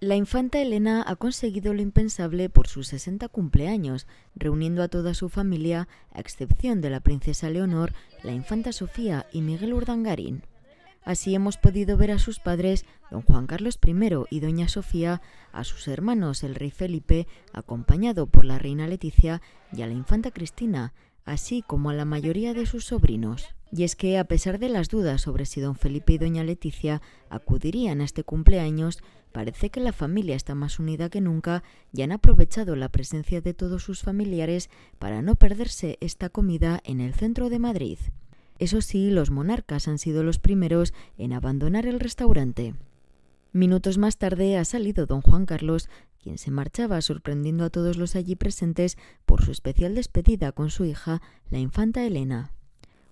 La infanta Elena ha conseguido lo impensable por sus 60 cumpleaños, reuniendo a toda su familia, a excepción de la princesa Leonor, la infanta Sofía y Miguel Urdangarín. Así hemos podido ver a sus padres, don Juan Carlos I y doña Sofía, a sus hermanos, el rey Felipe, acompañado por la reina Leticia y a la infanta Cristina, así como a la mayoría de sus sobrinos. Y es que, a pesar de las dudas sobre si don Felipe y doña Leticia acudirían a este cumpleaños, parece que la familia está más unida que nunca y han aprovechado la presencia de todos sus familiares para no perderse esta comida en el centro de Madrid. Eso sí, los monarcas han sido los primeros en abandonar el restaurante. Minutos más tarde ha salido don Juan Carlos, quien se marchaba sorprendiendo a todos los allí presentes por su especial despedida con su hija, la infanta Elena.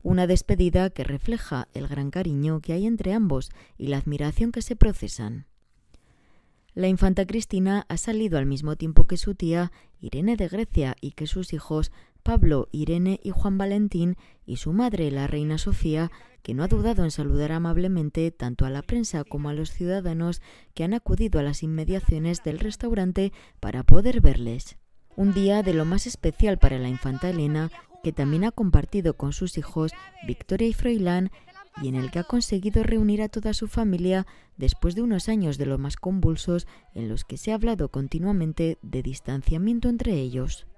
Una despedida que refleja el gran cariño que hay entre ambos y la admiración que se procesan. La infanta Cristina ha salido al mismo tiempo que su tía Irene de Grecia y que sus hijos Pablo, Irene y Juan Valentín y su madre, la reina Sofía, que no ha dudado en saludar amablemente tanto a la prensa como a los ciudadanos que han acudido a las inmediaciones del restaurante para poder verles. Un día de lo más especial para la infanta Elena, que también ha compartido con sus hijos Victoria y Froilán y en el que ha conseguido reunir a toda su familia después de unos años de lo más convulsos en los que se ha hablado continuamente de distanciamiento entre ellos.